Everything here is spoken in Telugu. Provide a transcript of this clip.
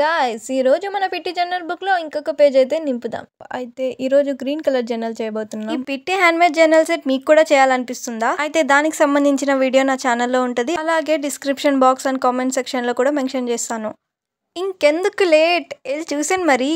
గాయస్ ఈరోజు మన పిట్టి జర్నల్ బుక్లో ఇంకొక పేజ్ అయితే నింపుదాం అయితే ఈరోజు గ్రీన్ కలర్ జర్నల్ చేయబోతున్నాం ఈ పిట్టి హ్యాండ్మేడ్ జర్నల్ సెట్ మీకు కూడా చేయాలనిపిస్తుందా అయితే దానికి సంబంధించిన వీడియో నా ఛానల్లో ఉంటుంది అలాగే డిస్క్రిప్షన్ బాక్స్ అండ్ కామెంట్ సెక్షన్లో కూడా మెన్షన్ చేస్తాను ఇంకెందుకు లేట్ ఇది చూసాను మరి